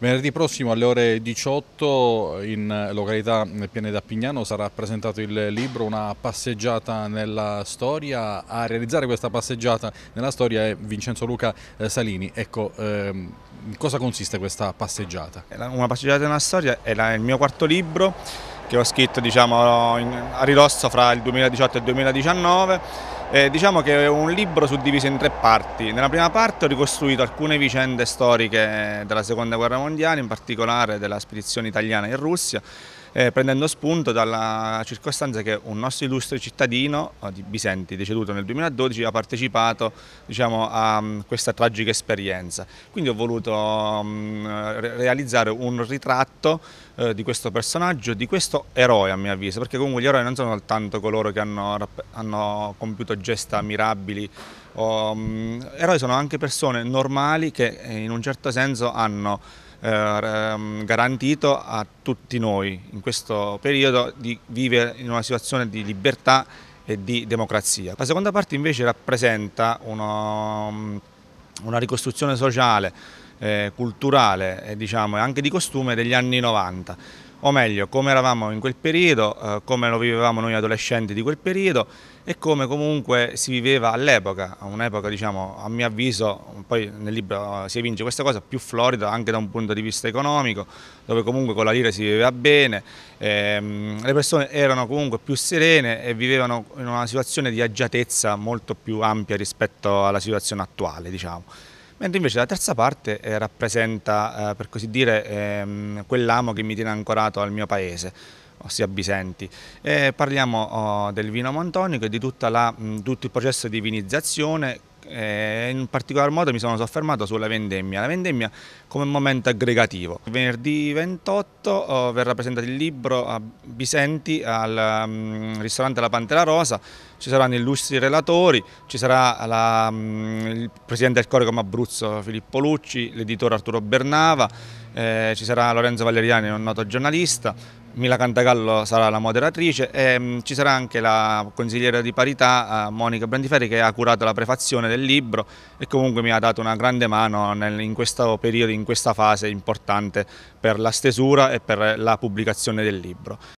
Venerdì prossimo alle ore 18 in località Piene d'Appignano sarà presentato il libro Una passeggiata nella storia. A realizzare questa passeggiata nella storia è Vincenzo Luca eh, Salini. Ecco, ehm, in cosa consiste questa passeggiata? Una passeggiata nella storia è il mio quarto libro che ho scritto diciamo, a ridosso fra il 2018 e il 2019 eh, diciamo che è un libro suddiviso in tre parti. Nella prima parte ho ricostruito alcune vicende storiche della Seconda Guerra Mondiale, in particolare della spedizione italiana in Russia, eh, prendendo spunto dalla circostanza che un nostro illustre cittadino eh, di Bisenti, deceduto nel 2012, ha partecipato diciamo, a mm, questa tragica esperienza. Quindi ho voluto mh, mm, realizzare un ritratto eh, di questo personaggio, di questo eroe a mio avviso, perché comunque gli eroi non sono soltanto coloro che hanno, hanno compiuto gesta mirabili o, mm, eroi sono anche persone normali che eh, in un certo senso hanno eh, ehm, garantito a tutti noi in questo periodo di vivere in una situazione di libertà e di democrazia. La seconda parte invece rappresenta uno, mm, una ricostruzione sociale, eh, culturale eh, diciamo, e diciamo, anche di costume degli anni 90 o meglio come eravamo in quel periodo, eh, come lo vivevamo noi adolescenti di quel periodo e come comunque si viveva all'epoca, un'epoca diciamo a mio avviso, poi nel libro eh, si evince questa cosa, più florida anche da un punto di vista economico, dove comunque con la lira si viveva bene, ehm, le persone erano comunque più serene e vivevano in una situazione di agiatezza molto più ampia rispetto alla situazione attuale diciamo mentre invece la terza parte eh, rappresenta, eh, per così dire, ehm, quell'amo che mi tiene ancorato al mio paese ossia Bisenti. E eh, parliamo oh, del vino montonico e di la, mh, tutto il processo di vinizzazione eh, in particolar modo mi sono soffermato sulla vendemmia, la vendemmia come momento aggregativo. Venerdì 28 oh, verrà presentato il libro a Bisenti al um, ristorante La Pantera Rosa, ci saranno illustri relatori, ci sarà la, um, il presidente del Corecom Abruzzo Filippo Lucci, l'editore Arturo Bernava, eh, ci sarà Lorenzo Valeriani, un noto giornalista, Mila Cantagallo sarà la moderatrice e mh, mm, ci sarà anche la consigliera di parità eh, Monica Brandiferri che ha curato la prefazione del libro e comunque mi ha dato una grande mano nel, in questo periodo, in questa fase importante per la stesura e per la pubblicazione del libro.